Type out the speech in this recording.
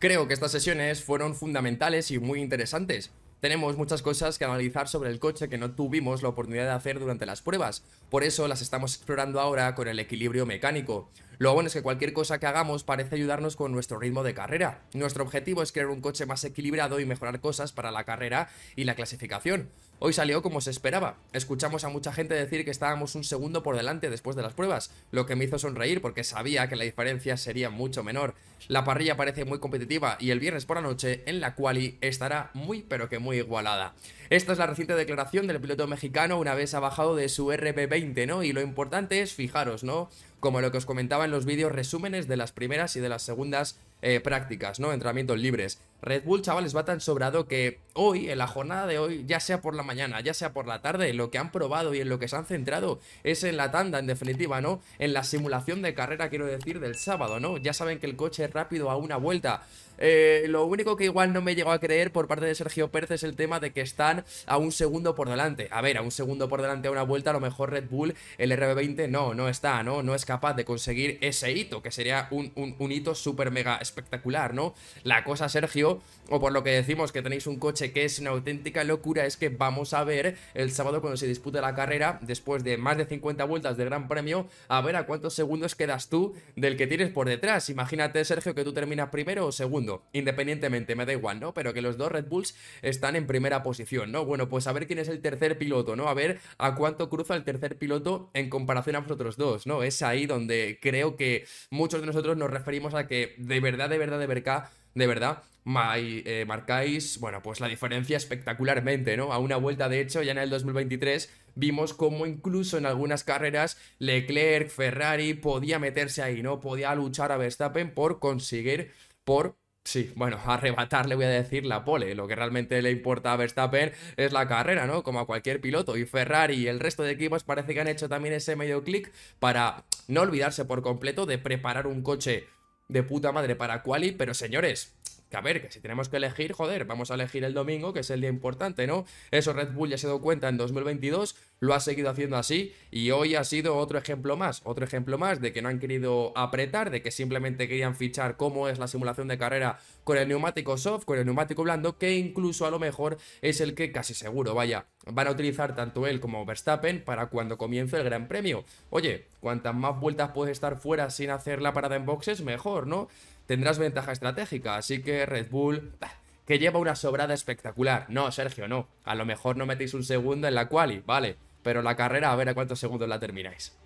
Creo que estas sesiones fueron fundamentales y muy interesantes. Tenemos muchas cosas que analizar sobre el coche que no tuvimos la oportunidad de hacer durante las pruebas, por eso las estamos explorando ahora con el equilibrio mecánico. Lo bueno es que cualquier cosa que hagamos parece ayudarnos con nuestro ritmo de carrera. Nuestro objetivo es crear un coche más equilibrado y mejorar cosas para la carrera y la clasificación. Hoy salió como se esperaba. Escuchamos a mucha gente decir que estábamos un segundo por delante después de las pruebas, lo que me hizo sonreír porque sabía que la diferencia sería mucho menor. La parrilla parece muy competitiva y el viernes por la noche en la quali estará muy pero que muy igualada. Esta es la reciente declaración del piloto mexicano una vez ha bajado de su rp 20 ¿no? Y lo importante es fijaros, ¿no? como lo que os comentaba en los vídeos resúmenes de las primeras y de las segundas eh, prácticas, ¿no? Entrenamientos libres. Red Bull, chavales, va tan sobrado que hoy, en la jornada de hoy, ya sea por la mañana, ya sea por la tarde, lo que han probado y en lo que se han centrado es en la tanda, en definitiva, ¿no? En la simulación de carrera, quiero decir, del sábado, ¿no? Ya saben que el coche es rápido a una vuelta. Eh, lo único que igual no me llegó a creer por parte de Sergio Pérez es el tema de que están a un segundo por delante. A ver, a un segundo por delante a una vuelta, a lo mejor Red Bull, el RB20, no, no está, ¿no? No es capaz de conseguir ese hito, que sería un, un, un hito súper mega espectacular, ¿no? La cosa, Sergio o por lo que decimos que tenéis un coche que es una auténtica locura es que vamos a ver el sábado cuando se dispute la carrera después de más de 50 vueltas de gran premio a ver a cuántos segundos quedas tú del que tienes por detrás. Imagínate Sergio que tú terminas primero o segundo, independientemente, me da igual, ¿no? Pero que los dos Red Bulls están en primera posición, ¿no? Bueno, pues a ver quién es el tercer piloto, ¿no? A ver a cuánto cruza el tercer piloto en comparación a los otros dos, ¿no? Es ahí donde creo que muchos de nosotros nos referimos a que de verdad, de verdad, de verdad de verdad, eh, marcáis, bueno, pues la diferencia espectacularmente, ¿no? A una vuelta, de hecho, ya en el 2023 vimos cómo incluso en algunas carreras Leclerc, Ferrari podía meterse ahí, ¿no? Podía luchar a Verstappen por conseguir, por Sí, bueno, arrebatar le voy a decir la pole. Lo que realmente le importa a Verstappen es la carrera, ¿no? Como a cualquier piloto. Y Ferrari y el resto de equipos parece que han hecho también ese medio clic para no olvidarse por completo de preparar un coche de puta madre para quali, pero señores, que a ver, que si tenemos que elegir, joder, vamos a elegir el domingo, que es el día importante, ¿no? Eso Red Bull ya se dio cuenta en 2022, lo ha seguido haciendo así y hoy ha sido otro ejemplo más, otro ejemplo más de que no han querido apretar, de que simplemente querían fichar cómo es la simulación de carrera con el neumático soft, con el neumático blando, que incluso a lo mejor es el que casi seguro, vaya, van a utilizar tanto él como Verstappen para cuando comience el Gran Premio. Oye, cuantas más vueltas puedes estar fuera sin hacer la parada en boxes, mejor, ¿no? Tendrás ventaja estratégica, así que Red Bull... que lleva una sobrada espectacular. No, Sergio, no. A lo mejor no metéis un segundo en la quali, vale pero la carrera, a ver a cuántos segundos la termináis.